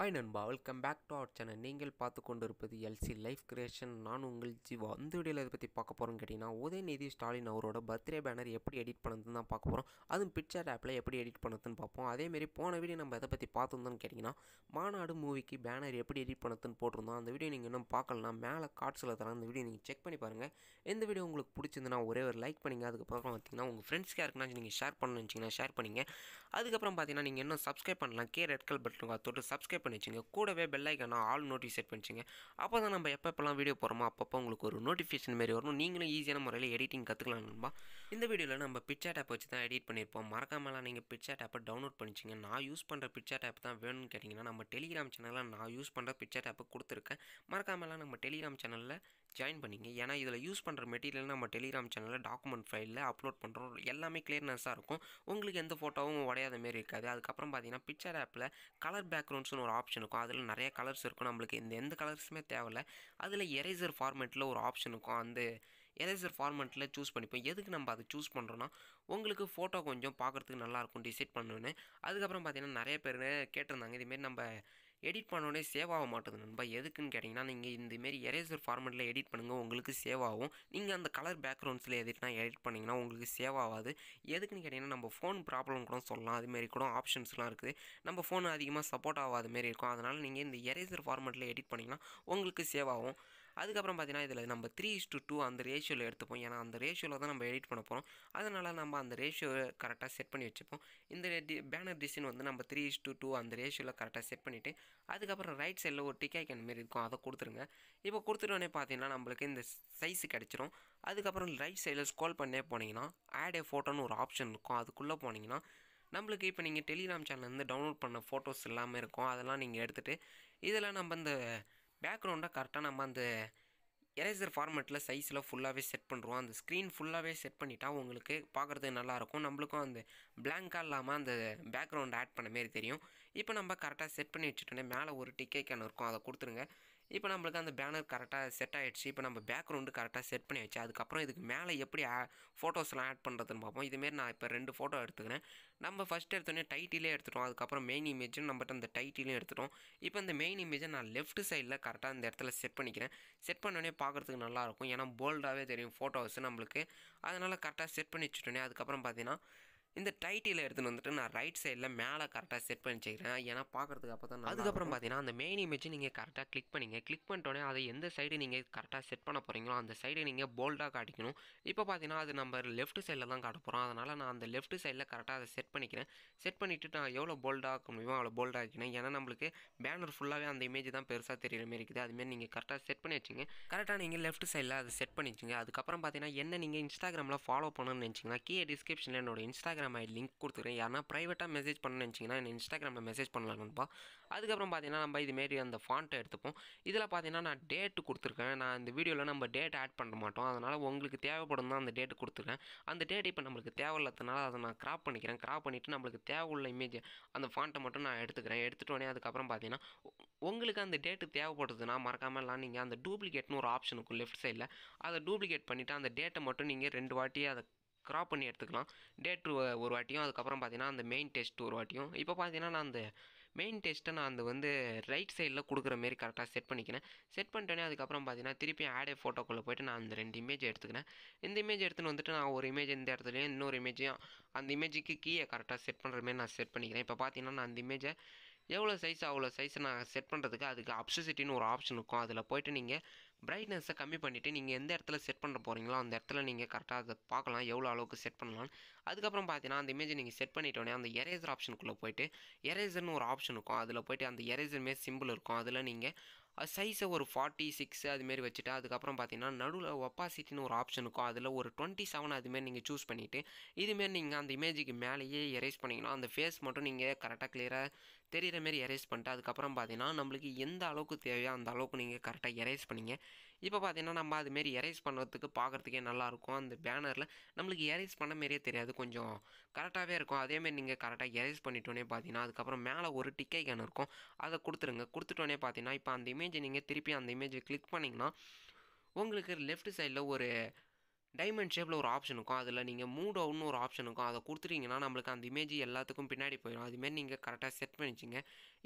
hi நண்பா welcome back to our channel நீங்கள் பார்த்து கொண்டு இருப்பது எல்சி லைஃப் கிரியேஷன் நான் உங்கள் ஜீவா அந்த வீடியோவில் இதை பற்றி பார்க்க போகிறோம்னு கேட்டிங்கன்னா உதயநிதி ஸ்டாலின் அவரோட பர்த்டே பேனர் எப்படி எடிட் பண்ணதுன்னு தான் பார்க்க போகிறோம் அதுவும் பிக்சர் ஆப்பில் எப்படி எடிட் பண்ணதுன்னு பார்ப்போம் அதேமாரி போன வீடியோ நம்ம எதை பற்றி பார்த்துருந்தோம்னு கேட்டிங்கன்னா மாநாடு மூவிக்கு பேனர் எப்படி எடிட் பண்ணதுன்னு போட்டிருந்தோம் அந்த வீடியோ நீங்கள் இன்னும் பார்க்கலனா மேலே கார்ட்ஸில் தரேன் அந்த வீடியோ நீங்கள் செக் பண்ணி பாருங்கள் எந்த வீடியோ உங்களுக்கு பிடிச்சிருந்தனா ஒரே ஒரு லைக் பண்ணிங்க அதுக்கப்புறம் பார்த்தீங்கன்னா உங்கள் ஃப்ரெண்ட்ஸ் யாருக்குன்னா நீங்கள் ஷேர் பண்ணணும்னு வச்சிங்கன்னா ஷேர் பண்ணிங்க அதுக்கப்புறம் பார்த்தீங்கன்னா நீங்கள் இன்னும் சப்ஸ்கிரைப் பண்ணலாம் கே ரெட் கல் பட்டன் தொட்டு சப்ஸ்கிரைப் வச்சுங்க கூடவே பெல்லைக்கான ஆல் நோட்டிஃபிக் செட் பண்ணிச்சுங்க அப்போ தான் நம்ம எப்பப்பெல்லாம் வீடியோ போகிறோமோ அப்பப்போ உங்களுக்கு ஒரு நோட்டிஃபிகேஷன் மாரி வரும் நீங்களும் ஈஸியான முறையில் எடிட்டிங் கற்றுக்கலாம்பா இந்த வீடியோவில் நம்ம பிக்சர் டேப் வச்சு தான் எடிட் பண்ணியிருப்போம் மறக்காமலாம் நீங்கள் பிக்சர் டேப்பை டவுன்லோட் பண்ணிச்சிங்க நான் யூஸ் பண்ணுற பிக்சர் டேப் தான் வேணும்னு கேட்டிங்கன்னா நம்ம டெலிகிராம் சேனலில் நான் யூஸ் பண்ணுற பிக்சர் டேப்பை கொடுத்துருக்கேன் மறக்காமலாம் நம்ம டெலிகிராம் சேனலில் ஜாயின் பண்ணிங்க ஏன்னா இதில் யூஸ் பண்ணுற மெட்டீரியல் நம்ம டெலிகிராம் சேனலில் டாக்குமெண்ட் ஃபைலில் அப்லோட் பண்ணுறோம் எல்லாமே கிளியர்னஸாக இருக்கும் உங்களுக்கு எந்த ஃபோட்டோவும் உடையாத மாரி இருக்காது அதுக்கப்புறம் பார்த்தீங்கன்னா பிக்சர் ஆப்பில் கலர் பேக்ரவுண்ட்ஸ்னு ஒரு ஆப்ஷன் இருக்கும் அதில் நிறைய கலர்ஸ் இருக்கும் நம்மளுக்கு இந்த எந்த கலர்ஸுமே தேவையில்ல அதில் எரேசர் ஃபார்மேட்டில் ஒரு ஆப்ஷன் இருக்கும் அந்த எரேசர் ஃபார்மேட்டில் சூஸ் பண்ணிப்போம் எதுக்கு நம்ம அதை சூஸ் பண்ணுறோன்னா உங்களுக்கு ஃபோட்டோ கொஞ்சம் பார்க்குறதுக்கு நல்லாயிருக்கும் டிசைட் பண்ணணுன்னு அதுக்கப்புறம் பார்த்தீங்கன்னா நிறைய பேர் கேட்டிருந்தாங்க இதுமாரி நம்ம எடிட் பண்ணோடனே சேவ் ஆக மாட்டேது நண்பா எதுக்குன்னு கேட்டிங்கன்னா நீங்கள் இந்தமாரி எரேசர் ஃபார்மெட்டில் எடிட் பண்ணுங்கள் உங்களுக்கு சேவ் ஆகும் நீங்கள் அந்த கலர் பேக்ரவுண்ட்ஸில் எடிட்னா எடிட் பண்ணிங்கன்னா உங்களுக்கு சேவ் ஆகாது எதுக்குன்னு கேட்டிங்கன்னா நம்ம ஃபோன் ப்ராப்ளம் கூட சொல்லலாம் அதுமாரி கூட ஆப்ஷன்ஸ்லாம் இருக்குது நம்ம ஃபோன் அதிகமாக சப்போர்ட் ஆகாத மாரி இருக்கும் அதனால் நீங்கள் இந்த எரேசர் ஃபார்மெட்டில் எடிட் பண்ணிங்கன்னா உங்களுக்கு சேவ் ஆகும் அதுக்கப்புறம் பார்த்தீங்கன்னா இதில் நம்ம த்ரீ இஸ் டு டூ அந்த ரேஷியோவில் எடுத்துப்போம் ஏன்னா அந்த ரேஷியோவில் தான் நம்ம எடிட் பண்ண போகிறோம் அதனால் நம்ம அந்த ரேஷியோ கரெக்டாக செட் பண்ணி வச்சுப்போம் இந்த பேனர் டிசைன் வந்து நம்ம த்ரீ இஸ் டு டூ அந்த ரேஷியோவில் கரெக்டாக செட் பண்ணிவிட்டு அதுக்கப்புறம் ரைட் சைடில் ஒரு கேன் மாரி இருக்கும் அதை கொடுத்துருங்க இப்போ கொடுத்துட்டோன்னே பார்த்தீங்கன்னா நம்மளுக்கு இந்த சைஸு கிடச்சிரும் அதுக்கப்புறம் ரைட் சைடில் ஸ்க்ரோல் பண்ணே போனீங்கன்னா ஆட் ஏ ஃபோட்டோன்னு ஒரு ஆப்ஷன் இருக்கும் அதுக்குள்ளே போனீங்கன்னா நம்மளுக்கு இப்போ நீங்கள் டெலிகிராம் சேனல்லேருந்து டவுன்லோட் பண்ண ஃபோட்டோஸ் எல்லாமே இருக்கும் அதெல்லாம் நீங்கள் எடுத்துகிட்டு இதெல்லாம் நம்ம இந்த பேக்ரவுண்டாக கரெக்டாக நம்ம அந்த எரேசர் ஃபார்மேட்டில் சைஸில் ஃபுல்லாகவே செட் பண்ணுறோம் அந்த ஸ்க்ரீன் ஃபுல்லாகவே செட் பண்ணிட்டால் உங்களுக்கு பார்க்குறதுக்கு நல்லாயிருக்கும் நம்மளுக்கும் அந்த பிளாங்காக இல்லாமல் அந்த பேக்ரவுண்ட் ஆட் பண்ண மாரி தெரியும் இப்போ நம்ம கரெக்டாக செட் பண்ணி வச்சுட்டோன்னே மேலே ஒரு டிக்கே கேன் இருக்கும் அதை கொடுத்துருங்க இப்போ நம்மளுக்கு அந்த பேனர் கரெக்டாக செட் ஆகிடுச்சு இப்போ நம்ம பேக்ரவுண்டு கரெக்டாக செட் பண்ணி வச்சு அதுக்கப்புறம் இதுக்கு மேலே எப்படி ஃபோட்டோஸ்லாம் ஆட் பண்ணுறதுன்னு பார்ப்போம் இதுமாரி நான் இப்போ ரெண்டு ஃபோட்டோ எடுத்துக்கிறேன் நம்ம ஃபஸ்ட் எடுத்தோடனே டைட்டிலே எடுத்துட்டோம் அதுக்கப்புறம் மெயின் இமேஜும் நம்மகிட்ட அந்த டைட்டிலையும் எடுத்துட்டோம் இப்போ இந்த மெயின் இமேஜை நான் லெஃப்ட் சைடில் கரெக்டாக அந்த இடத்துல செட் பண்ணிக்கிறேன் செட் பண்ணோடனே பார்க்குறதுக்கு நல்லாயிருக்கும் ஏன்னா போல்டாகவே தெரியும் ஃபோட்டோஸ் நம்மளுக்கு அதனால் கரெக்டாக செட் பண்ணி வச்சுட்டோன்னே அதுக்கப்புறம் பார்த்தீங்கன்னா இந்த டைட்டில் எடுத்துன்னு வந்துட்டு நான் ரைட் சைடில் மேலே கரெக்டாக செட் பண்ணி வச்சுக்கிறேன் ஏன்னா பார்க்குறதுக்கு அப்போ தான் அதுக்கப்புறம் பார்த்தீங்கன்னா அந்த மெயின் இமேஜ் நீங்கள் கரெக்டாக கிளிக் பண்ணிங்க கிளிக் பண்ணிட்டோன்னே அதை எந்த சைடு நீங்கள் கரெக்டாக செட் பண்ண போகிறீங்களோ அந்த சைடு நீங்கள் போல்டாக காட்டிக்கணும் இப்போ பார்த்தீங்கன்னா அது நம்ம லெஃப்ட் சைடில் தான் காட்ட போகிறோம் அதனால் நான் அந்த லெஃப்ட் சைடில் கரெக்டாக அதை செட் பண்ணிக்கிறேன் செட் பண்ணிவிட்டு நான் எவ்வளோ போல்டாக ஆக்க முடியுமோ அவ்வளோ போல்டாக ஆக்கினேன் ஏன்னா நம்மளுக்கு பேனர் ஃபுல்லாகவே அந்த இமேஜ் தான் பெருசாக தெரியுற மாதிரி இருக்குது அதுமாரி நீங்கள் கரெக்டாக செட் பண்ணி வச்சுங்க கரெக்டாக நீங்கள் லெஃப்ட் சைடில் அதை செட் பண்ணி வச்சுங்க அதுக்கப்புறம் பார்த்தீங்கன்னா என்ன நீங்கள் இன்ஸ்டாகிராமில் ஃபாலோ பண்ணணும்னு நினச்சிங்கன்னா கீழே டிஸ்கிரிப்ஷனில் என்னோட இன்ஸ்டாகிராம் இன்ஸ்டாகிராம் ஐடி லிங்க் கொடுத்துருக்கேன் யாரா ப்ரைவேட்டாக மெசேஜ் பண்ண நினச்சிங்கன்னா என்ன இன்ஸ்டாகிராமில் மெசேஜ் பண்ணலாம்னுப்பா அதுக்கப்புறம் பார்த்தீங்கன்னா நம்ம இதுமாரி அந்த ஃபாண்ட்டை எடுத்துப்போம் இதில் பார்த்தீங்கன்னா நான் டேட்டு கொடுத்துருக்கேன் நான் இந்த வீடியோவில் நம்ம டேட் ஆட் பண்ண மாட்டோம் அதனால் உங்களுக்கு தேவைப்படும் தான் அந்த டேட்டு கொடுத்துருக்கேன் அந்த டேட் இப்போ நம்மளுக்கு தேவையில்லாதனால அதை நான் கிராப் பண்ணிக்கிறேன் கிராப் பண்ணிவிட்டு நம்மளுக்கு தேவையுள்ள இமேஜ் அந்த ஃபாண்ட்டை மட்டும் நான் எடுத்துக்கிறேன் எடுத்துகிட்டோடனே அதுக்கப்புறம் பார்த்தீங்கன்னா உங்களுக்கு அந்த டேட்டு தேவைப்படுதுன்னா மறக்காமலாம் நீங்கள் அந்த டூப்ளிகேட்னு ஒரு ஆப்ஷன் இருக்கும் லெஃப்ட் சைடில் அதை டூப்ளிகேட் பண்ணிவிட்டு அந்த டேட்டை மட்டும் நீங்கள் ரெண்டு வாட்டி அதை க்ராப் பண்ணி எடுத்துக்கலாம் டேட் ஒரு வாட்டியும் அதுக்கப்புறம் பார்த்தீங்கன்னா அந்த மெயின் டெஸ்ட் ஒரு வாட்டியும் இப்போ பார்த்தீங்கன்னா நான் அந்த மெயின் டெஸ்ட்டை நான் அந்த வந்து ரைட் சைடில் கொடுக்குற மாரி கரெக்டாக செட் பண்ணிக்கிறேன் செட் பண்ணிட்டோன்னே அதுக்கப்புறம் பார்த்தீங்கன்னா திருப்பி ஆடே ஃபோட்டோக்குள்ளே போய்ட்டு நான் அந்த ரெண்டு இமேஜ் எடுத்துக்கிறேன் இந்த இமேஜ் எடுத்துன்னு வந்துட்டு நான் ஒரு இமேஜ் இந்த இடத்துலையும் இன்னொரு இமேஜையும் அந்த இமேஜுக்கு கீயை கரெக்டாக செட் பண்ணுற மாரி நான் செட் பண்ணிக்கிறேன் இப்போ பார்த்தீங்கன்னா நான் அந்த இமேஜை எவ்வளோ சைஸ் அவ்வளோ சைஸ் நான் செட் பண்ணுறதுக்கு அதுக்கு அப்சிசிட்டின்னு ஒரு ஆப்ஷன் இருக்கும் அதில் போய்ட்டு நீங்கள் பிரைட்னஸை கம்மி பண்ணிவிட்டு நீங்கள் எந்த இடத்துல செட் பண்ணுற போகிறீங்களோ அந்த இடத்துல நீங்கள் கரெக்டாக அதை பார்க்கலாம் எவ்வளோ அளவுக்கு செட் பண்ணலாம் அதுக்கப்புறம் பார்த்தீங்கன்னா அந்த இமேஜை நீங்கள் செட் பண்ணிட்டோன்னே அந்த எரேசர் ஆப்ஷனுக்குள்ளே போய்ட்டு எரேசர்னு ஒரு ஆப்ஷன் இருக்கும் அதில் போய்ட்டு அந்த எரேசர் மாரி சிம்பிள் இருக்கும் அதில் நீங்கள் சைஸை ஒரு ஃபார்ட்டி சிக்ஸ் அதுமாரி வச்சுட்டு அதுக்கப்புறம் பார்த்தீங்கன்னா நடுவில் ஒப்பாசிட்டின்னு ஒரு ஆப்ஷன் இருக்கும் அதில் ஒரு டுவெண்ட்டி செவன் அதுமாரி நீங்கள் சூஸ் பண்ணிவிட்டு இதுமாரி நீங்கள் அந்த இமேஜுக்கு மேலேயே எரேஸ் பண்ணிங்கன்னா அந்த ஃபேஸ் மட்டும் நீங்கள் கரெக்டாக கிளியராக தெரிகிற மாரி எரேஸ் பண்ணிட்டு அதுக்கப்புறம் பார்த்தீங்கன்னா நம்மளுக்கு எந்த அளவுக்கு தேவையோ அந்த அளவுக்கு நீங்கள் கரெக்டாக எரேஸ் பண்ணிங்க இப்போ பார்த்திங்கன்னா நம்ம அதுமாரி எரேஸ் பண்ணுறதுக்கு பார்க்குறதுக்கே நல்லாயிருக்கும் அந்த பேனரில் நம்மளுக்கு எரேஸ் பண்ண மாரியே தெரியாது கொஞ்சம் கரெக்டாகவே இருக்கும் அதேமாரி நீங்கள் கரெக்டாக எரேஸ் பண்ணிட்டோன்னே பார்த்தீங்கன்னா அதுக்கப்புறம் மேலே ஒரு டிக்கை கேன் இருக்கும் அதை கொடுத்துருங்க கொடுத்துட்டோன்னே பார்த்தீங்கன்னா இப்போ அந்த இமேஜை நீங்கள் திருப்பி அந்த இமேஜை கிளிக் பண்ணிங்கன்னா உங்களுக்கு லெஃப்ட் சைடில் ஒரு டைமண்ட் ஷேப்பில் ஒரு ஆப்ஷன் இருக்கும் அதில் நீங்கள் மூடு ஒன்று ஒரு ஆப்ஷன் இருக்கும் அதை கொடுத்துட்டீங்கன்னா நம்மளுக்கு அந்த இமேஜ் எல்லாத்துக்கும் பின்னாடி போயிடும் அதுமாரி நீங்கள் கரெக்டாக செட் பண்ணிச்சிங்க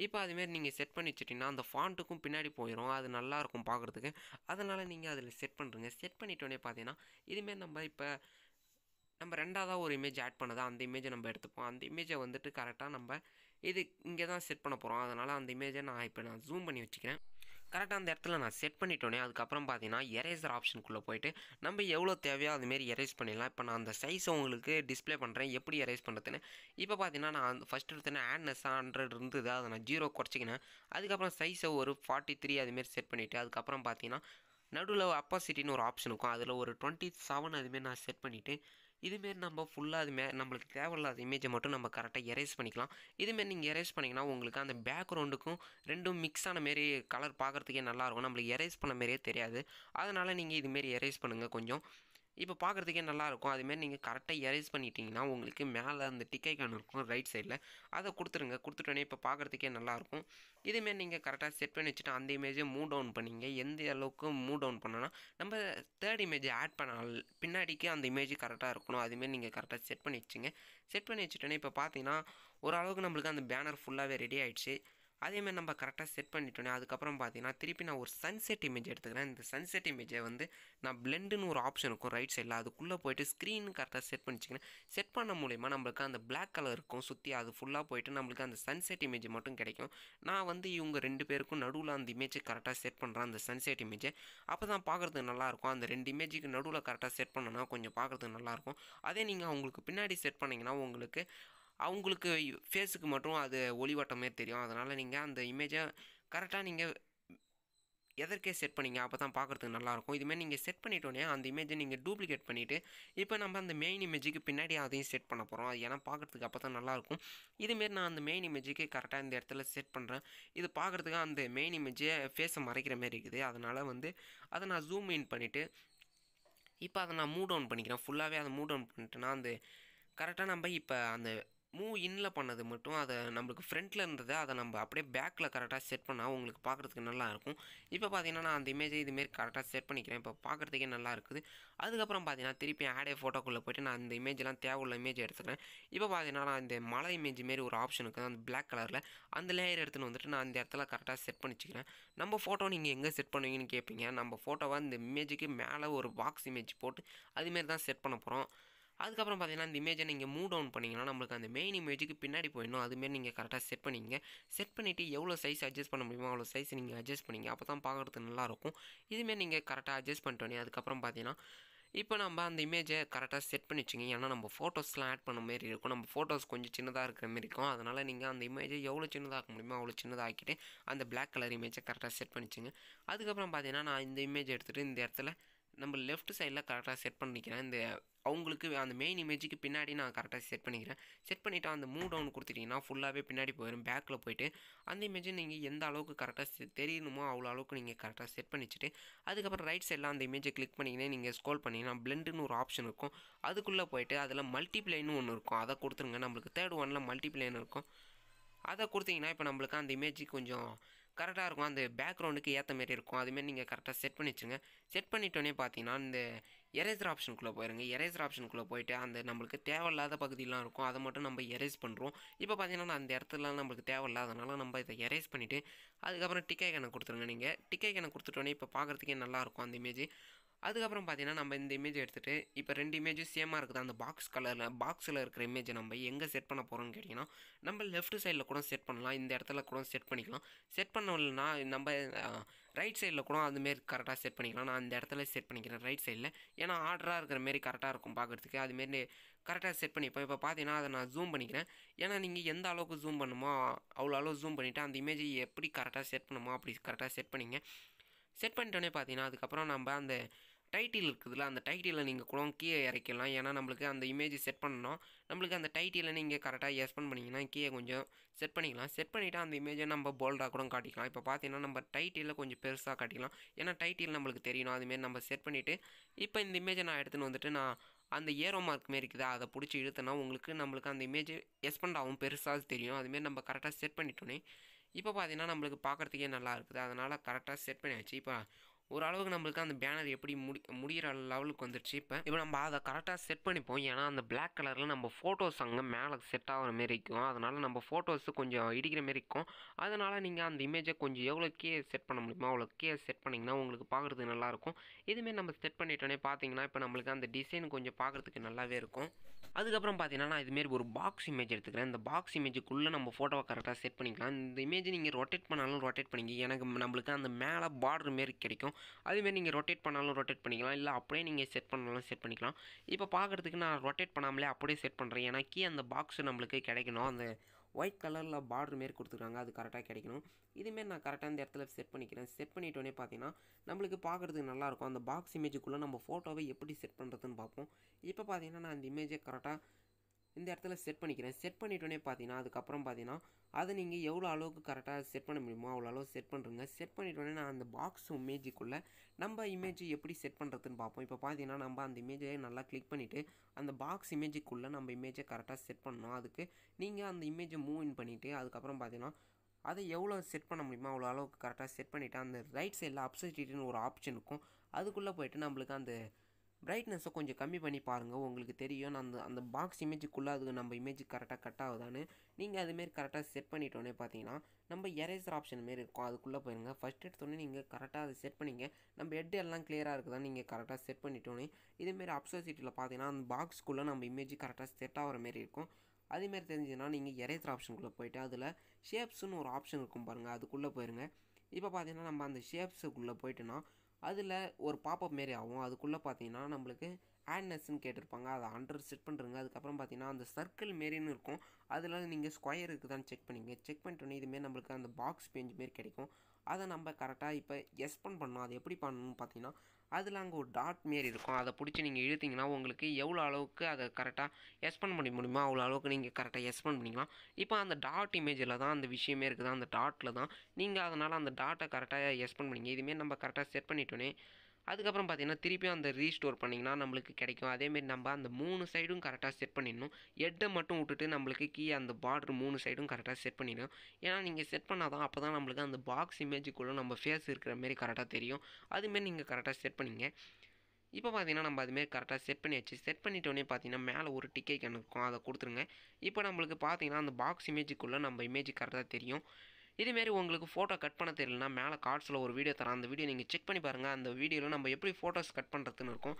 இப்போ அதுமாரி நீங்கள் செட் பண்ணி வச்சுட்டிங்கன்னா அந்த ஃபாண்ட்டுக்கும் பின்னாடி போயிடும் அது நல்லாயிருக்கும் பார்க்குறதுக்கு அதனால் நீங்கள் அதில் செட் பண்ணுறங்க செட் பண்ணிட்டோன்னே பார்த்தீங்கன்னா இதுமாரி நம்ம இப்போ நம்ம ரெண்டாவதாக ஒரு இமேஜ் ஆட் பண்ணதா அந்த இமேஜை நம்ம எடுத்துப்போம் அந்த இமேஜை வந்துட்டு கரெக்டாக நம்ம இது இங்கே தான் செட் பண்ண போகிறோம் அதனால் அந்த இமேஜை நான் இப்போ நான் ஜூம் பண்ணி வச்சுக்கிறேன் கரெக்டாக அந்த இடத்துல நான் செட் பண்ணிட்டோனே அதுக்கப்புறம் பார்த்தீங்கன்னா எரேசர் ஆப்ஷனுக்குள்ளே போயிட்டு நம்ம எவ்வளோ தேவையோ அதுமாரி எரேஸ் பண்ணிடலாம் இப்போ நான் அந்த சைஸ் உங்களுக்கு டிஸ்பிளே பண்ணுறேன் எப்படி எரேஸ் பண்ணுறதுன்னு இப்போ பார்த்தீங்கன்னா நான் ஃபஸ்ட் எடுத்தேன்னா ஆட்னஸ் ஹண்ட்ரட் இருந்தது அதை நான் ஜீரோ குறைச்சிக்கினேன் அதுக்கப்புறம் சைஸை ஒரு ஃபார்ட்டி த்ரீ அதுமாரி செட் பண்ணிவிட்டு அதுக்கப்புறம் பார்த்தீங்கன்னா நடுவில் அப்பாசிட்டின்னு ஒரு ஆப்ஷன் இருக்கும் அதில் ஒரு டுவெண்ட்டி செவன் அதுமாரி நான் செட் பண்ணிவிட்டு இதுமாரி நம்ம ஃபுல்லாக அதுமே நம்மளுக்கு தேவையில்லாத இமேஜை மட்டும் நம்ம கரெக்டாக எரேஸ் பண்ணிக்கலாம் இதுமாரி நீங்கள் எரேஸ் பண்ணிங்கன்னா உங்களுக்கு அந்த பேக்ரவுண்டுக்கும் ரெண்டும் மிக்ஸ் ஆன மாரி கலர் பார்க்குறதுக்கே நல்லாயிருக்கும் நம்மளுக்கு எரேஸ் பண்ண மாரியே தெரியாது அதனால் நீங்கள் இதுமாரி எரேஸ் பண்ணுங்கள் கொஞ்சம் இப்போ பார்க்குறதுக்கே நல்லாயிருக்கும் அதுமாரி நீங்கள் கரெக்டாக எரேஸ் பண்ணிட்டீங்கன்னா உங்களுக்கு மேலே அந்த டிக்கை கான் இருக்கும் ரைட் சைடில் அதை கொடுத்துருங்க கொடுத்துட்டோன்னே இப்போ பார்க்குறதுக்கே நல்லாயிருக்கும் இதுமாரி நீங்கள் கரெக்டாக செட் பண்ணி வச்சுட்டு அந்த இமேஜை மூவ் டவுன் பண்ணிங்க எந்த அளவுக்கு மூவ் டவுன் பண்ணோன்னா நம்ம தேர்ட் இமேஜ் ஆட் பண்ணால் பின்னாடிக்கு அந்த இமேஜ் கரெக்டாக இருக்கணும் அதுமாரி நீங்கள் கரெக்டாக செட் பண்ணி வச்சுங்க செட் பண்ணி வச்சுட்டோன்னே இப்போ பார்த்தீங்கன்னா ஓரளவுக்கு நம்மளுக்கு அந்த பேனர் ஃபுல்லாகவே ரெடி ஆகிடுச்சு அதேமாதிரி நம்ம கரெக்டாக செட் பண்ணிட்டோன்னே அதுக்கப்புறம் பார்த்தீங்கன்னா திருப்பி நான் ஒரு சன்செட் இமேஜ் எடுத்துக்கிறேன் இந்த சன்செட் இமேஜை வந்து நான் பிளெண்டுன்னு ஒரு ஆப்ஷன் இருக்கும் ரைட் சைடில் அதுக்குள்ளே போய்ட்டு ஸ்க்ரீன் கரெக்டாக செட் பண்ணிச்சிங்கன்னா செட் பண்ண மூலிமா நம்மளுக்கு அந்த பிளாக் கலர் இருக்கும் சுற்றி அது ஃபுல்லாக போயிட்டு நம்மளுக்கு அந்த சன்செட் இமேஜ் மட்டும் கிடைக்கும் நான் வந்து இவங்க ரெண்டு பேருக்கும் நடுவில் அந்த இமேஜை கரெக்டாக செட் பண்ணுறேன் அந்த சன்செட் இமேஜை அப்போ தான் பார்க்குறதுக்கு நல்லாயிருக்கும் அந்த ரெண்டு இமேஜுக்கு நடுவில் கரெக்டாக செட் பண்ணோன்னா கொஞ்சம் பார்க்குறதுக்கு நல்லாயிருக்கும் அதே நீங்கள் அவங்களுக்கு பின்னாடி செட் பண்ணிங்கன்னா உங்களுக்கு அவங்களுக்கு ஃபேஸுக்கு மட்டும் அது ஒளிவட்டமே தெரியும் அதனால் நீங்கள் அந்த இமேஜை கரெக்டாக நீங்கள் எதற்கே செட் பண்ணிங்க அப்போ தான் பார்க்குறதுக்கு நல்லாயிருக்கும் இதுமாரி நீங்கள் செட் பண்ணிட்டோன்னே அந்த இமேஜை நீங்கள் டூப்ளிகேட் பண்ணிவிட்டு இப்போ நம்ம அந்த மெயின் இமேஜுக்கு பின்னாடி அதையும் செட் பண்ண போகிறோம் அது ஏன்னா பார்க்குறதுக்கு அப்போ தான் நல்லாயிருக்கும் இதுமாரி நான் அந்த மெயின் இமேஜுக்கு கரெக்டாக இந்த இடத்துல செட் பண்ணுறேன் இது பார்க்குறதுக்கு அந்த மெயின் இமேஜை ஃபேஸை மறைக்கிற மாதிரி இருக்குது அதனால் வந்து அதை நான் ஜூம் இன் பண்ணிவிட்டு இப்போ அதை நான் மூட் டவுன் பண்ணிக்கிறேன் ஃபுல்லாகவே அதை மூட் டவுன் பண்ணிட்டேன்னா அந்த கரெக்டாக நம்ம இப்போ அந்த மூவ் இன்ல பண்ணது மட்டும் அதை நம்மளுக்கு ஃப்ரண்ட்டில் இருந்ததை அதை நம்ம அப்படியே பேக்கில் கரெக்டாக செட் பண்ணால் உங்களுக்கு பார்க்குறதுக்கு நல்லா இருக்கும் இப்போ பார்த்தீங்கன்னா நான் அந்த இமேஜை இதுமாரி கரெக்டாக செட் பண்ணிக்கிறேன் இப்போ பார்க்குறதுக்கே நல்லா இருக்குது அதுக்கப்புறம் பார்த்தீங்கன்னா திருப்பி ஆடே ஃபோட்டோக்குள்ளே போய்ட்டு நான் அந்த இமேஜ்லாம் தேவையுள்ள இமேஜ் எடுத்துக்கிறேன் இப்போ பார்த்தீங்கன்னா நான் இந்த மலை இமேஜ் மாரி ஒரு ஆப்ஷன் இருக்குது அந்த பிளாக் கலரில் அந்த லேயர் எடுத்துன்னு வந்துட்டு நான் அந்த இடத்துல கரெக்டாக செட் பண்ணிச்சிக்கிறேன் நம்ம ஃபோட்டோ நீங்கள் எங்கே செட் பண்ணுவீங்கன்னு கேட்பீங்க நம்ம ஃபோட்டோவாக இந்த இமேஜுக்கு மேலே ஒரு பாக்ஸ் இமேஜ் போட்டு அதுமாரி தான் செட் பண்ண போகிறோம் அதுக்கப்புறம் பார்த்தீங்கன்னா இந்த இமேஜை நீங்கள் மூவ் டவுன் பண்ணிங்கன்னா நம்மளுக்கு அந்த மெயின் இமேஜுக்கு பின்னாடி போயிடணும் அதுமாரி நீங்கள் கரெக்டாக செட் பண்ணிங்க செட் பண்ணிவிட்டு எவ்வளோ சைஸ் அட்ஜஸ்ட் பண்ண முடியுமோ அவ்வளோ சைஸ் நீங்கள் அட்ஜஸ்ட் பண்ணிங்க அப்போ தான் பார்க்குறது நல்லாயிருக்கும் இதுமாரி நீங்கள் கரெக்டாக அட்ஜஸ்ட் பண்ணிட்டோன்னே அதுக்கப்புறம் பார்த்தீங்கன்னா இப்போ நம்ம அந்த இமேஜை கரெக்டாக செட் பண்ணி வச்சுங்க ஏன்னா நம்ம ஃபோட்டோஸ்லாம் ஆட் பண்ண மாரி இருக்கும் நம்ம ஃபோட்டோஸ் கொஞ்சம் சின்னதாக இருக்கிற மாரி இருக்கும் அதனால் நீங்கள் அந்த இமேஜை எவ்வளோ சின்னதாக முடியுமோ அவ்வளோ சின்னதாக ஆக்கிட்டு அந்த பிளாக் கலர் இமேஜை கரெக்டாக செட் பண்ணிச்சுங்க அதுக்கப்புறம் பார்த்தீங்கன்னா நான் இந்த இமேஜ் எடுத்துகிட்டு இந்த இடத்துல நம்ம லெஃப்ட் சைடில் கரெக்டாக செட் பண்ணிக்கிறேன் இந்த அவங்களுக்கு அந்த மெயின் இமேஜுக்கு பின்னாடி நான் கரெக்டாக செட் பண்ணிக்கிறேன் செட் பண்ணிவிட்டு அந்த மூவ் டவுன் கொடுத்துட்டிங்கன்னா ஃபுல்லாகவே பின்னாடி போயிடும் பேக்கில் போயிட்டு அந்த இமேஜை நீங்கள் எந்த அளவுக்கு கரெக்டாக தெரியணுமோ அவ்வளோ அளவுக்கு நீங்கள் கரெக்டாக செட் பண்ணிச்சுட்டு அதுக்கப்புறம் ரைட் சைடில் அந்த இமேஜை கிளிக் பண்ணிங்கன்னா நீங்கள் ஸ்கோல் பண்ணிங்கன்னா பிளெண்டுன்னு ஒரு ஆப்ஷன் இருக்கும் அதுக்குள்ளே போயிட்டு அதில் மல்டிப்ளைன்னு ஒன்று இருக்கும் அதை கொடுத்துருங்க நம்மளுக்கு தேர்ட் ஒனில் மல்டிப்ளைன் இருக்கும் அதை கொடுத்தீங்கன்னா இப்போ நம்மளுக்கு அந்த இமேஜ் கொஞ்சம் கரெக்டாக இருக்கும் அந்த பேக்ரவுண்டுக்கு ஏற்ற மாரி இருக்கும் அதுமாரி நீங்கள் கரெக்டாக செட் பண்ணி வச்சுங்க செட் பண்ணிட்டோன்னே பார்த்தீங்கன்னா இந்த எரேசர் ஆப்ஷனுக்குள்ளே போயிருங்க எரேசர் ஆப்ஷனுக்குள்ளே போயிட்டு அந்த நம்மளுக்கு தேவையில்லாத பகுதியெலாம் இருக்கும் அதை மட்டும் நம்ம எரேஸ் பண்ணுறோம் இப்போ பார்த்தீங்கன்னா அந்த இடத்துலலாம் நம்மளுக்கு தேவையில்லாதனால நம்ம இதை எரேஸ் பண்ணிவிட்டு அதுக்கப்புறம் டிக்கை கணக்கு கொடுத்துருங்க நீங்கள் டிக்கை கணக்கு கொடுத்துட்டோன்னே இப்போ பார்க்குறதுக்கே நல்லாயிருக்கும் அந்த இமேஜ் அதுக்கப்புறம் பார்த்தீங்கன்னா நம்ம இந்த இமேஜ் எடுத்துகிட்டு இப்போ ரெண்டு இமேஜும் சேமாக இருக்குது அந்த பாக்ஸ் கலரில் பாக்ஸில் இருக்கிற இமேஜை நம்ம எங்கே செட் பண்ண போகிறோம்னு கேட்டிங்கன்னா நம்ம லெஃப்ட் சைடில் கூட செட் பண்ணலாம் இந்த இடத்துல கூட செட் பண்ணிக்கலாம் செட் பண்ணலன்னா நம்ம ரைட் சைடில் கூட அதுமாரி கரெக்டாக செட் பண்ணிக்கலாம் நான் அந்த இடத்துல செட் பண்ணிக்கிறேன் ரைட் சைடில் ஏன்னா ஆர்டராக இருக்கிற மாரி கரெக்டாக இருக்கும் பார்க்குறதுக்கு அதுமாரி கரெக்டாக செட் பண்ணிப்போம் இப்போ பார்த்தீங்கன்னா அதை நான் ஜூம் பண்ணிக்கிறேன் ஏன்னா நீங்கள் எந்த அளவுக்கு ஜூம் பண்ணுமோ அவ்வளோ அளவு ஜூம் பண்ணிவிட்டு அந்த இமேஜை எப்படி கரெக்டாக செட் பண்ணுமோ அப்படி கரெக்டாக செட் பண்ணிங்க செட் பண்ணிட்டோன்னே பார்த்தீங்கன்னா அதுக்கப்புறம் நம்ம அந்த டைட்டில் இருக்குதுல்ல அந்த டைட்டிலை நீங்கள் கூட கீழே இறக்கலாம் ஏன்னா நம்மளுக்கு அந்த இமேஜ் செட் பண்ணணும் நம்மளுக்கு அந்த டைட்டிலை நீங்கள் கரெக்டாக எஸ்பெண்ட் பண்ணிங்கன்னா கீழே கொஞ்சம் செட் பண்ணிக்கலாம் செட் பண்ணிவிட்டு அந்த இமேஜை நம்ம போல்டாக கூட காட்டிக்கலாம் இப்போ பார்த்தீங்கன்னா நம்ம டைட்டிலில் கொஞ்சம் பெருசாக காட்டிக்கலாம் ஏன்னா டைட்டில் நம்மளுக்கு தெரியணும் அதுமாரி நம்ம செட் பண்ணிவிட்டு இப்போ இந்த இமேஜை நான் எடுத்துன்னு வந்துட்டு நான் அந்த ஏரோ மார்க் மாரி இருக்குது அதை பிடிச்சி இழுத்தனா உங்களுக்கு நம்மளுக்கு அந்த இமேஜ் எஸ் ஆகும் பெருசாக தெரியும் அதுமாரி நம்ம கரெக்டாக செட் பண்ணிட்டோன்னே இப்போ பார்த்தீங்கன்னா நம்மளுக்கு பார்க்குறதுக்கே நல்லா இருக்குது அதனால் கரெக்டாக செட் பண்ணியாச்சு இப்போ ஓரளவுக்கு நம்மளுக்கு அந்த பேனர் எப்படி முடி முடிகிற லெவலுக்கு வந்துடுச்சு இப்போ இப்போ நம்ம அதை கரெக்டாக செட் பண்ணிப்போம் ஏன்னா அந்த பிளாக் கலரில் நம்ம ஃபோட்டோஸ் அங்கே மேலே செட் ஆகிற மாரி இருக்கும் அதனால் நம்ம ஃபோட்டோஸு கொஞ்சம் இடிக்கிற மாரி இருக்கும் அதனால் நீங்கள் அந்த இமேஜை கொஞ்சம் எவ்வளோ கே செட் பண்ண முடியுமோ அவ்வளோ கே செட் பண்ணிங்கன்னா உங்களுக்கு பார்க்குறதுக்கு நல்லாயிருக்கும் இதுமாரி நம்ம செட் பண்ணிட்டோன்னே பார்த்தீங்கன்னா இப்போ நம்மளுக்கு அந்த டிசைன் கொஞ்சம் பார்க்குறதுக்கு நல்லாவே இருக்கும் அதுக்கப்புறம் பார்த்தீங்கன்னா நான் இதுமாரி ஒரு பாக்ஸ் இமேஜ் எடுத்துக்கிறேன் இந்த பாக்ஸ் இமேஜுக்குள்ளே நம்ம ஃபோட்டோவை கரெக்டாக செட் பண்ணிக்கலாம் இந்த இமேஜ் நீங்கள் ரொட்டேட் பண்ணாலும் ரொட்டேட் பண்ணிக்க எனக்கு நம்மளுக்கு அந்த மேலே பார்டர் மாரி கிடைக்கும் அதுமாரி நீங்கள் ரொட்டேட் பண்ணாலும் ரொட்டேட் பண்ணிக்கலாம் இல்லை அப்படியே நீங்கள் செட் பண்ணாலும் செட் பண்ணிக்கலாம் இப்போ பார்க்குறதுக்கு நான் ரொட்டேட் பண்ணாமலே அப்படியே செட் பண்ணுறேன் எனக்கு அந்த பாக்ஸ் நம்மளுக்கு கிடைக்கணும் அந்த ஒயிட் கலரில் பார்டர் மாரி கொடுத்துருக்காங்க அது கரெக்டாக கிடைக்கணும் இதுமாரி நான் கரெக்டாக இந்த இடத்துல செட் பண்ணிக்கிறேன் செட் பண்ணிட்டோன்னே பார்த்தீங்கன்னா நம்மளுக்கு பார்க்குறதுக்கு நல்லாயிருக்கும் அந்த பாக்ஸ் இமேஜுக்குள்ளே நம்ம ஃபோட்டோவை எப்படி செட் பண்ணுறதுன்னு பார்ப்போம் இப்போ பார்த்தீங்கன்னா நான் அந்த இமேஜை கரெக்டாக இந்த இடத்துல செட் பண்ணிக்கிறேன் செட் பண்ணிட்டோன்னே பார்த்தீங்கன்னா அதுக்கப்புறம் பார்த்தீங்கன்னா அதை நீங்கள் எவ்வளோ அளவுக்கு கரெக்டாக செட் பண்ண முடியுமோ அவ்வளோ அளவு செட் பண்ணுறங்க செட் பண்ணிட்டோன்னே நான் அந்த பாக்ஸ் இமேஜுக்குள்ளே நம்ம இமேஜ் எப்படி செட் பண்ணுறதுன்னு பார்ப்போம் இப்போ பார்த்தீங்கன்னா நம்ம அந்த இமேஜை நல்லா கிளிக் பண்ணிவிட்டு அந்த பாக்ஸ் இமேஜுக்குள்ளே நம்ம இமேஜை கரெக்டாக செட் பண்ணணும் அதுக்கு நீங்கள் அந்த இமேஜை மூவ் இன் பண்ணிவிட்டு அதுக்கப்புறம் பார்த்தீங்கன்னா அதை எவ்வளோ செட் பண்ண முடியுமோ அவ்வளோ அளவுக்கு கரெக்டாக செட் பண்ணிவிட்டு அந்த ரைட் சைடில் அப்சைட்டின்னு ஒரு ஆப்ஷன் இருக்கும் அதுக்குள்ளே போயிட்டு நம்மளுக்கு அந்த பிரைட்னஸை கொஞ்சம் கம்மி பண்ணி பாருங்கள் உங்களுக்கு தெரியும் அந்த அந்த பாக்ஸ் இமேஜுக்குள்ளே அதுக்கு நம்ம இமேஜ் கரெக்டாக கட் ஆகுதான்னு நீங்கள் அதுமாரி கரெக்டாக செட் பண்ணிட்டோன்னே பார்த்தீங்கன்னா நம்ம எரேசர் ஆப்ஷன் மாரி இருக்கும் அதுக்குள்ளே போயிருங்க ஃபஸ்ட் எடுத்தோடனே நீங்கள் கரெக்டாக அதை செட் பண்ணிங்க நம்ம ஹெட் எல்லாம் கிளியராக இருக்குதான்னு நீங்கள் கரெக்டாக செட் பண்ணிட்டோன்னே இதேமாரி அப்சோசிட்டியில் பார்த்தீங்கன்னா அந்த பாக்ஸ்க்குள்ளே நம்ம இமேஜ் கரெக்டாக செட் ஆகிற மாரி இருக்கும் அதேமாரி தெரிஞ்சுன்னா நீங்கள் எரேசர் ஆப்ஷனுக்குள்ளே போயிட்டு அதில் ஷேப்ஸுன்னு ஒரு ஆப்ஷன் இருக்கும் பாருங்கள் அதுக்குள்ளே போயிருங்க இப்போ பார்த்தீங்கன்னா நம்ம அந்த ஷேப்ஸுக்குள்ளே போயிட்டுனா அதில் ஒரு பாப்பப் மாரி ஆகும் அதுக்குள்ளே பார்த்தீங்கன்னா நம்மளுக்கு ஆட்னஸ்ன்னு கேட்டிருப்பாங்க அதை அண்டர் செட் பண்ணுறங்க அதுக்கப்புறம் பார்த்தீங்கன்னா அந்த சர்க்கிள் மாரின்னு இருக்கும் அதில் நீங்கள் ஸ்கொயர் இருக்குதான்னு செக் பண்ணிங்க செக் பண்ணிட்டோன்னே இதுமாரி நம்மளுக்கு அந்த பாக்ஸ் பேஞ்ச் மாரி கிடைக்கும் அதை நம்ம கரெக்டாக இப்போ எஸ்பெண்ட் பண்ணணும் அது எப்படி பண்ணணும்னு பார்த்தீங்கன்னா அதில் அங்கே ஒரு டாட் மாரி இருக்கும் அதை பிடிச்சி நீங்கள் இழுத்திங்கன்னா உங்களுக்கு எவ்வளோ அளவுக்கு அதை கரெக்டாக எக்ஸ்பெண்ட் பண்ணி முடியுமோ அவ்வளோ அளவுக்கு நீங்கள் கரெக்டாக எக்ஸ்பெண்ட் பண்ணிக்கலாம் இப்போ அந்த டாட் இமேஜில் தான் அந்த விஷயமே இருக்குது அந்த டாட்டில் தான் நீங்கள் அதனால் அந்த டாட்டை கரெக்டாக எக்ஸ்பெண்ட் பண்ணிங்க இதுமாரி நம்ம கரெக்டாக செட் பண்ணிட்டோன்னே அதுக்கப்புறம் பார்த்தீங்கன்னா திருப்பியும் அந்த ரீஸ்டோர் பண்ணிங்கன்னா நம்மளுக்கு கிடைக்கும் அதேமாரி நம்ம அந்த மூணு சைடும் கரெக்டாக செட் பண்ணிடணும் ஹெட்டை மட்டும் விட்டுட்டு நம்மளுக்கு கீ அந்த பார்டர் மூணு சைடும் கரெக்டாக செட் பண்ணிடணும் ஏன்னா நீங்கள் செட் பண்ணால் தான் அப்போ தான் நம்மளுக்கு அந்த பாக்ஸ் இமேஜுக்குள்ளே நம்ம ஃபேஸ் இருக்கிற மாரி கரெக்டாக தெரியும் அதுமாரி நீங்கள் கரெக்டாக செட் பண்ணிங்க இப்போ பார்த்தீங்கன்னா நம்ம அதுமாரி கரெக்டாக செட் பண்ணியாச்சு செட் பண்ணிட்டோடனே பார்த்தீங்கன்னா மேலே ஒரு டிக்கெட் இருக்கும் அதை கொடுத்துருங்க இப்போ நம்மளுக்கு பார்த்தீங்கன்னா அந்த பாக்ஸ் இமேஜுக்குள்ளே நம்ம இமேஜ் கரெக்டாக தெரியும் இதுமாரி உங்களுக்கு ஃபோட்டோ கட் பண்ண தெரியலனா மேலே கார்ட்ஸில் ஒரு வீடியோ தரேன் அந்த வீடியோ நீங்கள் செக் பண்ணி பாருங்கள் அந்த வீடியோவில் நம்ம எப்படி ஃபோட்டோஸ் கட் பண்ணுறதுன்னு இருக்கும்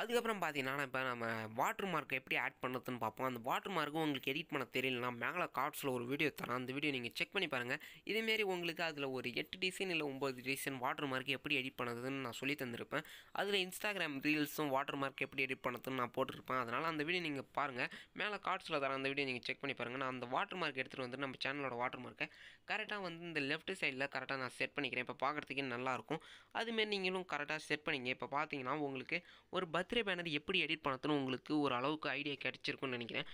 அதுக்கப்புறம் பார்த்தீங்கன்னா இப்போ நம்ம வாட்ரு மார்க் எப்படி ஆட் பண்ணுறதுன்னு பார்ப்போம் அந்த வாட்ரு மார்க்கும் உங்களுக்கு எடிட் பண்ண தெரியலனா மேலே கார்ட்ஸில் ஒரு வீடியோ தரேன் அந்த வீடியோ நீங்கள் செக் பண்ணி பாருங்கள் இதேமாரி உங்களுக்கு அதில் ஒரு எட்டு டிசைன் இல்லை ஒம்பது டிசைன் வாட்ரு மார்க் எப்படி எடிட் பண்ணுறதுன்னு நான் சொல்லி தந்திருப்பேன் அதில் இன்ஸ்டாகிராம் ரீல்ஸும் வாட்டர் மார்க் எப்படி எடிட் பண்ணுறதுன்னு நான் போட்டிருப்பேன் அதனால் அந்த வீடியோ நீங்கள் பாருங்கள் மேலே கார்ட்ஸில் தரேன் அந்த வீடியோ நீங்கள் செக் பண்ணி பாருங்கள் நான் அந்த வாட்டர் மார்க் எடுத்துகிட்டு வந்து நம்ம சேனலோட வாட்டர் மார்க்கை கரெக்டாக வந்து இந்த லெஃப்ட் சைடில் கரெக்டாக நான் செட் பண்ணிக்கிறேன் இப்போ பார்க்குறதுக்கே நல்லாயிருக்கும் அதுமாரி நீங்களும் கரெக்டாக செட் பண்ணிங்க இப்போ பார்த்தீங்கன்னா உங்களுக்கு ஒரு பர்த்டே பேனர் எப்படி எடிட் பண்ணணும்னு உங்களுக்கு ஒரு அளவுக்கு ஐடியா கிடச்சிருக்குன்னு நினைக்கிறேன்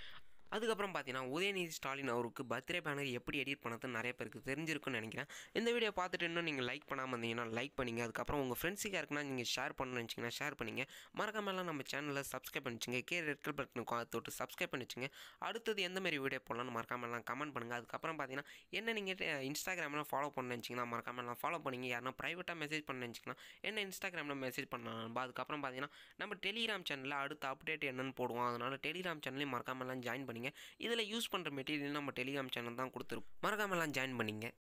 அதுக்கப்புறம் பார்த்தீங்கன்னா உதயநிதி ஸ்டாலின் அவருக்கு பர்த்டே பேனர் எப்படி எடிட் பண்ணதுன்னு நிறைய பேருக்கு தெரிஞ்சிருக்குன்னு நினைக்கிறேன் இந்த வீடியோ பார்த்துட்டு இன்னும் நீங்கள் லைக் பண்ணாமல் இருந்தீங்கன்னா லைக் பண்ணிங்க அதுக்கப்புறம் உங்கள் ஃப்ரெண்ட்ஸுக்கு யாருக்குன்னா நீங்கள் ஷேர் பண்ணணும்னு நினச்சிங்கன்னா ஷேர் பண்ணிங்க மறக்காமலாம் நம்ம சேனலில் சப்ஸ்கிரைப் பண்ணிச்சுங்க கே ரெட்கல் பட்டனுக்கு தொட்டு சப்ஸ்கிரைப் பண்ணிச்சுங்க அடுத்தது எந்த மாதிரி வீடியோ போடலாம்னு மறக்காமலாம் கமெண்ட் பண்ணுங்கள் அதுக்கப்புறம் பார்த்தீங்கன்னா என்ன நீங்கள் இன்ஸ்டாகிராமில் ஃபாலோ பண்ண நினச்சிங்கன்னா மறக்காமலாம் ஃபாலோ பண்ணிங்க யாருன்னா ப்ரைவேட்டாக மெசேஜ் பண்ண நினச்சிங்கன்னா என்ன இன்ஸ்டாகிராமில் மெசேஜ் பண்ணலாம் அதுக்கப்புறம் பார்த்தீங்கன்னா நம்ம டெலிகிராம் சேனலில் அடுத்த அப்டேட் என்னென்னு போடுவோம் அதனால் டெலிகிராம் சேனலையும் மறக்காமலாம் ஜாயின் பண்ணி பண்ணிங்க இதில் யூஸ் பண்ணுற மெட்டீரியல் நம்ம டெலிகிராம் சேனல் தான் கொடுத்துருப்போம் மறக்காமலாம் ஜாயின் பண்ணிங்க